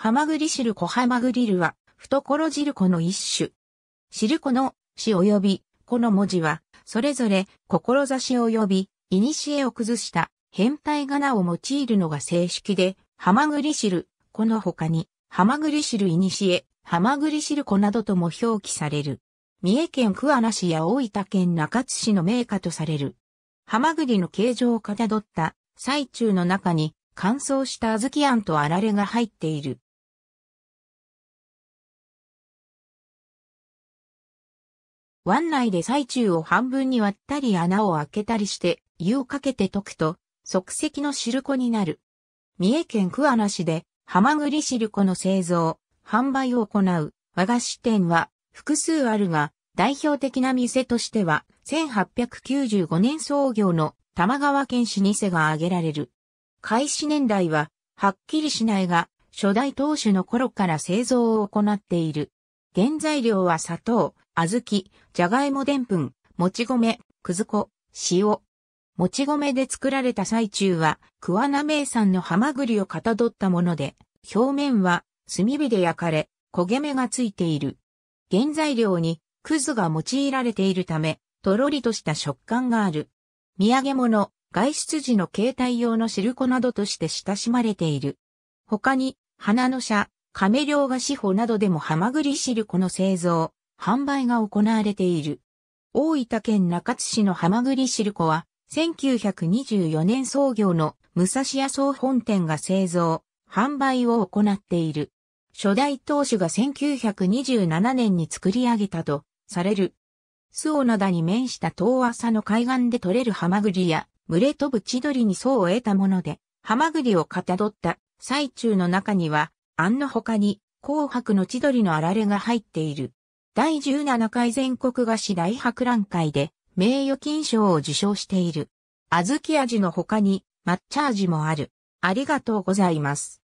ハマグリ汁コハマグリルは、懐汁粉の一種。汁粉の死及び、この文字は、それぞれ、志及び、古を崩した、変態仮名を用いるのが正式で、ハマグリ汁、この他に、ハマグリ汁古、ハマグリ汁粉などとも表記される。三重県桑名市や大分県中津市の名家とされる。ハマグリの形状をかたどった、最中の中に、乾燥した小豆あんとあられが入っている。湾内で最中を半分に割ったり穴を開けたりして湯をかけて溶くと即席の汁粉になる。三重県桑名市でハマグリ汁粉の製造、販売を行う和菓子店は複数あるが代表的な店としては1895年創業の玉川県老舗が挙げられる。開始年代ははっきりしないが初代当主の頃から製造を行っている。原材料は砂糖、小豆、じゃがいもでんぷん、もち米、くず粉、塩。もち米で作られた最中は、桑名名産のハマグリをかたどったもので、表面は炭火で焼かれ、焦げ目がついている。原材料に、くずが用いられているため、とろりとした食感がある。土産物、外出時の携帯用の汁粉などとして親しまれている。他に、花の茶、亀漁が四方などでもハマグリルコの製造、販売が行われている。大分県中津市のハマグリルコは、1924年創業の武蔵屋総本店が製造、販売を行っている。初代当主が1927年に作り上げたとされる。周防灘に面した遠浅の海岸で取れるハマグリや、群れ飛ぶ千鳥に層を得たもので、ハマグリをかたどった最中の中には、あんの他に、紅白の千鳥のあられが入っている。第17回全国菓子大博覧会で、名誉金賞を受賞している。小豆味の他に、抹茶味もある。ありがとうございます。